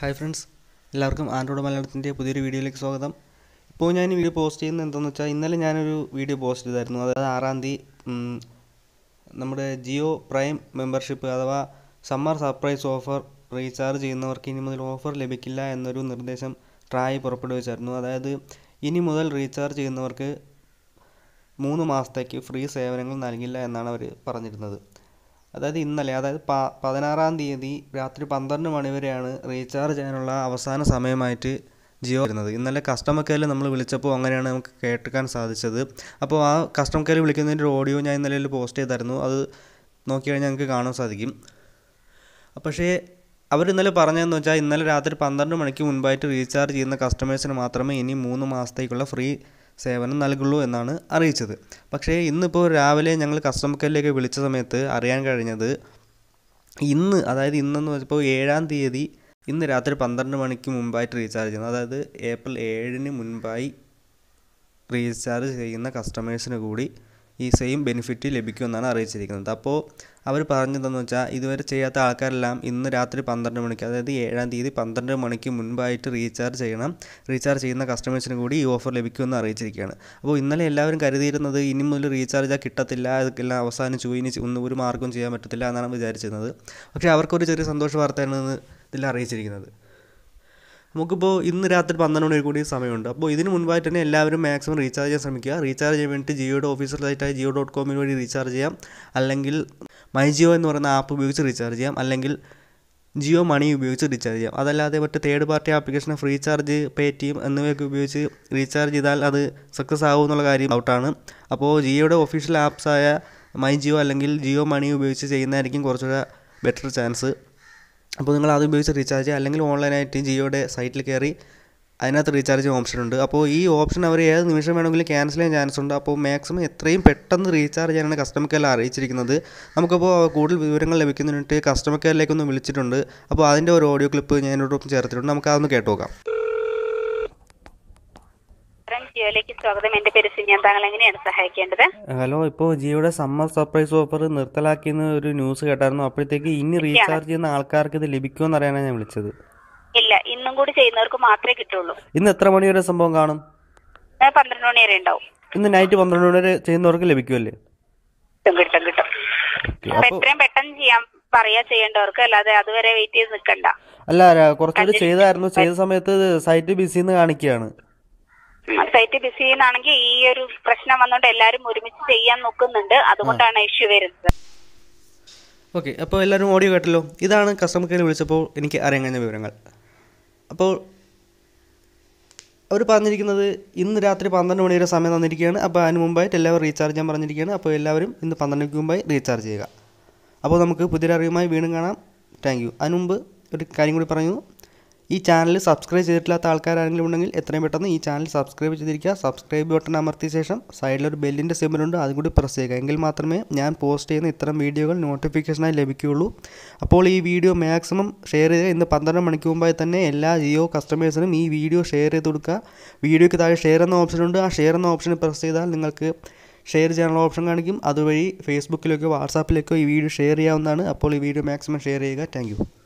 hi friends എല്ലാവർക്കും Android മലയാളത്തിൻ്റെ പുതിയൊരു വീഡിയോയിലേക്ക് സ്വാഗതം ഇപ്പോൾ ഞാൻ ഈ വീഡിയോ പോസ്റ്റ് ചെയ്യുന്നത് എന്താണെന്ന് വെച്ചാൽ ഇന്നലെ ഞാനൊരു വീഡിയോ പോസ്റ്റ് ചെയ്തായിരുന്നു അതായത് ആറാം തീയതി നമ്മുടെ ജിയോ പ്രൈം മെമ്പർഷിപ്പ് അഥവാ സമ്മർ സർപ്രൈസ് ഓഫർ റീചാർജ് ചെയ്യുന്നവർക്ക് ഇനി മുതൽ ഓഫർ ലഭിക്കില്ല എന്നൊരു നിർദ്ദേശം ട്രായ് പുറപ്പെടുവിച്ചായിരുന്നു അതായത് ഇനി മുതൽ റീചാർജ് ചെയ്യുന്നവർക്ക് മൂന്ന് മാസത്തേക്ക് ഫ്രീ സേവനങ്ങൾ നൽകില്ല എന്നാണ് അവർ പറഞ്ഞിരുന്നത് അതായത് ഇന്നലെ അതായത് പ പതിനാറാം തീയതി രാത്രി പന്ത്രണ്ട് മണി വരെയാണ് റീചാർജ് ചെയ്യാനുള്ള അവസാന സമയമായിട്ട് ജിയോ വരുന്നത് ഇന്നലെ കസ്റ്റമർ കെയറിൽ നമ്മൾ വിളിച്ചപ്പോൾ അങ്ങനെയാണ് നമുക്ക് കേൾക്കാൻ സാധിച്ചത് അപ്പോൾ ആ കസ്റ്റമർ കെയർ വിളിക്കുന്നതിൻ്റെ ഓഡിയോ ഞാൻ ഇന്നലെ പോസ്റ്റ് ചെയ്തായിരുന്നു അത് നോക്കിക്കഴിഞ്ഞാൽ ഞങ്ങൾക്ക് കാണാൻ സാധിക്കും പക്ഷേ അവർ ഇന്നലെ പറഞ്ഞതെന്ന് വെച്ചാൽ ഇന്നലെ രാത്രി പന്ത്രണ്ട് മണിക്ക് മുൻപായിട്ട് റീചാർജ് ചെയ്യുന്ന കസ്റ്റമേഴ്സിന് മാത്രമേ ഇനി മൂന്ന് മാസത്തേക്കുള്ള ഫ്രീ സേവനം നൽകുള്ളൂ എന്നാണ് അറിയിച്ചത് പക്ഷേ ഇന്നിപ്പോൾ രാവിലെ ഞങ്ങൾ കസ്റ്റമർ കെയറിലേക്ക് വിളിച്ച സമയത്ത് അറിയാൻ കഴിഞ്ഞത് ഇന്ന് അതായത് ഇന്നെന്ന് വെച്ചപ്പോൾ ഏഴാം തീയതി ഇന്ന് രാത്രി പന്ത്രണ്ട് മണിക്ക് മുമ്പായിട്ട് റീചാർജ് ചെയ്യുന്നത് അതായത് ഏപ്രിൽ ഏഴിന് മുൻപായി റീചാർജ് ചെയ്യുന്ന കസ്റ്റമേഴ്സിന് കൂടി ഈ സെയിം ബെനിഫിറ്റ് ലഭിക്കുമെന്നാണ് അറിയിച്ചിരിക്കുന്നത് അപ്പോൾ അവർ പറഞ്ഞതെന്ന് വെച്ചാൽ ഇതുവരെ ചെയ്യാത്ത ആൾക്കാരെല്ലാം ഇന്ന് രാത്രി പന്ത്രണ്ട് മണിക്ക് അതായത് ഏഴാം തീയതി പന്ത്രണ്ട് മണിക്ക് മുൻപായിട്ട് റീചാർജ് ചെയ്യണം റീചാർജ് ചെയ്യുന്ന കസ്റ്റമേഴ്സിന് കൂടി ഈ ഓഫർ ലഭിക്കുമെന്ന് അറിയിച്ചിരിക്കുകയാണ് അപ്പോൾ ഇന്നലെ എല്ലാവരും കരുതിയിരുന്നത് ഇനി മുതൽ റീചാർജ് കിട്ടത്തില്ല അതൊക്കെല്ലാം അവസാനിച്ചു ഇനി ഒന്നും ഒരു മാർക്കും ചെയ്യാൻ പറ്റത്തില്ല എന്നാണ് വിചാരിച്ചിരുന്നത് പക്ഷേ അവർക്കൊരു ചെറിയ സന്തോഷ വാർത്തയാണ് ഇതിൽ അറിയിച്ചിരിക്കുന്നത് നമുക്കിപ്പോൾ ഇന്ന് രാത്രി പന്ത്രണ്ട് മണി കൂടി സമയമുണ്ട് അപ്പോൾ ഇതിന് മുൻപായിട്ട് തന്നെ എല്ലാവരും മാക്സിമം റീചാർജ് ചെയ്യാൻ ശ്രമിക്കുക റീചാർജ് ചെയ്യാൻ വേണ്ടിയിട്ട് ജിയോയുടെ ഓഫീസർ സൈറ്റായ ജിയോ ഡോട്ട് കോമിന് വഴി റീചാർജ് ചെയ്യാം അല്ലെങ്കിൽ മൈ ജിയോ എന്ന് പറയുന്ന ആപ്പ് ഉപയോഗിച്ച് റീചാർജ് ചെയ്യാം അല്ലെങ്കിൽ ജിയോ മണി ഉപയോഗിച്ച് റീചാർജ് ചെയ്യാം അതല്ലാതെ മറ്റ് third party application free charge M എന്നിവയൊക്കെ ഉപയോഗിച്ച് റീചാർജ് ചെയ്താൽ അത് സക്സസ് ആകും എന്നുള്ള കാര്യം ഔട്ടാണ് അപ്പോൾ ജിയോയുടെ ഒഫീഷ്യൽ ആപ്സായ മൈ ജിയോ അല്ലെങ്കിൽ ജിയോ മണി ഉപയോഗിച്ച് ചെയ്യുന്നതായിരിക്കും കുറച്ചുകൂടെ ബെറ്റർ ചാൻസ് അപ്പോൾ നിങ്ങൾ അത് ഉപയോഗിച്ച് റീചാർജ് ചെയ്യുക അല്ലെങ്കിൽ ഓൺലൈനായിട്ട് ജിയോയുടെ സൈറ്റിൽ കയറി അതിനകത്ത് റീചാർജ് ഓപ്ഷൻ ഉണ്ട് അപ്പോൾ ഈ ഓപ്ഷൻ അവർ ഏത് നിമിഷം വേണമെങ്കിലും ക്യാൻസൽ ചെയ്യാൻ ചാൻസ് ഉണ്ട് അപ്പോൾ മാക്സിമം എത്രയും പെട്ടെന്ന് റീചാർജ് ചെയ്യാനാണ് കസ്റ്റമർ കെയർ അറിയിച്ചിരിക്കുന്നത് നമുക്കിപ്പോൾ കൂടുതൽ വിവരങ്ങൾ ലഭിക്കുന്നതിനായിട്ട് കസ്റ്റമർ കെയറിലേക്കൊന്ന് വിളിച്ചിട്ടുണ്ട് അപ്പോൾ അതിൻ്റെ ഒരു ഓഡിയോ ക്ലിപ്പ് ഞാനോടൊപ്പം ചേർത്തിട്ടുണ്ട് നമുക്ക് അതൊന്ന് കേട്ടു നോക്കാം ജിയോയിലേക്ക് സ്വാഗതം എന്റെ പേര് സിനിയാൻ താങ്കൾ എങ്ങനെയാണ് സഹായിക്കേണ്ടത് ഹലോ ഇപ്പോ ജിയോയുടെ സമ്മർ സർപ്രൈസ് ഓഫർ നിർത്തലാക്കിയെന്ന് ഒരു ന്യൂസ് കേട്ടായിരുന്നു അപ്പോഴത്തേക്ക് ഇനി റീചാർജ് ചെയ്യുന്ന ആൾക്കാർക്ക് ഇത് ലഭിക്കുമോ അറിയാനാണ് ഞാൻ വിളിച്ചത് ഇല്ല ഇന്നും കൂടി ചെയ്യുന്നവർക്ക് മാത്രമേ കിട്ടുള്ളൂ ഇന്ന് എത്ര മണി വരെ സംഭവം കാണും പന്ത്രണ്ട് മണി വരെ ഉണ്ടാവും ഇന്ന് നൈറ്റ് പന്ത്രണ്ട് മണി വരെ ചെയ്യുന്നവർക്ക് ലഭിക്കുമല്ലേ കിട്ടും കിട്ടും അപ്പൊ പെട്ടെന്ന് ചെയ്യാം പറയാ ചെയ്യേണ്ടവർക്ക് അല്ലാതെ അതുവരെ വെയിറ്റ് ചെയ്ത് നിൽക്കണ്ട അല്ല കുറച്ചുകൂടി ചെയ്തായിരുന്നു ചെയ്ത സമയത്ത് സൈറ്റ് ബിസിന്ന് കാണിക്കുകയാണ് സൈറ്റ് ബിസി ചെയ്യുന്നാണെങ്കിൽ ഈ ഒരു പ്രശ്നം വന്നുകൊണ്ട് എല്ലാവരും ഒരുമിച്ച് ചെയ്യാൻ നോക്കുന്നുണ്ട് അതുകൊണ്ടാണ് ഇഷ്യൂ വരുന്നത് ഓക്കെ അപ്പോൾ എല്ലാവരും ഓഡിയോ കേട്ടല്ലോ ഇതാണ് കസ്റ്റമർ കെയർ വിളിച്ചപ്പോൾ എനിക്ക് അറിയാൻ കഴിഞ്ഞ വിവരങ്ങൾ അപ്പോൾ അവർ പറഞ്ഞിരിക്കുന്നത് ഇന്ന് രാത്രി പന്ത്രണ്ട് മണി വരെ സമയം തന്നിരിക്കുകയാണ് അപ്പോൾ അതിന് മുമ്പായിട്ട് എല്ലാവരും റീചാർജ് ചെയ്യാൻ പറഞ്ഞിരിക്കുകയാണ് അപ്പോൾ എല്ലാവരും ഇന്ന് മണിക്ക് മുമ്പായി റീചാർജ് ചെയ്യുക അപ്പോൾ നമുക്ക് പുതിയ അറിവുമായി വീണ്ടും കാണാം താങ്ക് യു അതിന് മുമ്പ് ഒരു കാര്യം കൂടി പറഞ്ഞു ഈ ചാനൽ സബ്സ്ക്രൈബ് ചെയ്തിട്ടില്ലാത്ത ആൾക്കാരാണെങ്കിലും ഉണ്ടെങ്കിൽ എത്രയും പെട്ടെന്ന് ഈ ചാനൽ സബ്സ്ക്രൈബ് ചെയ്തിരിക്കുക സബ്സ്ക്രൈബ് ബട്ടൺ അമർത്തിയ ശേഷം സൈഡിലൊരു ബെല്ലിൻ്റെ സിമ്പിളുണ്ട് അതും കൂടി പ്രസ് ചെയ്യുക എങ്കിൽ മാത്രമേ ഞാൻ പോസ്റ്റ് ചെയ്യുന്ന ഇത്തരം വീഡിയോകൾ നോട്ടിഫിക്കേഷനായി ലഭിക്കുകയുള്ളൂ അപ്പോൾ ഈ വീഡിയോ മാക്സിമം ഷെയർ ചെയ്യുക ഇന്ന് പന്ത്രണ്ട് മണിക്ക് മുമ്പായി തന്നെ എല്ലാ ജിയോ കസ്റ്റമേഴ്സിനും ഈ വീഡിയോ ഷെയർ ചെയ്ത് കൊടുക്കുക വീഡിയോയ്ക്ക് താഴെ ഷെയർ എന്ന ഓപ്ഷനുണ്ട് ആ ഷെയർ എന്ന ഓപ്ഷൻ പ്രസ് ചെയ്താൽ നിങ്ങൾക്ക് ഷെയർ ചെയ്യാനുള്ള ഓപ്ഷൻ കാണിക്കും അതുവഴി ഫേസ്ബുക്കിലേക്കോ വാട്സാപ്പിലേക്കോ ഈ വീഡിയോ ഷെയർ ചെയ്യാവുന്നതാണ് അപ്പോൾ ഈ വീഡിയോ മാക്സിമം ഷെയർ ചെയ്യുക താങ്ക്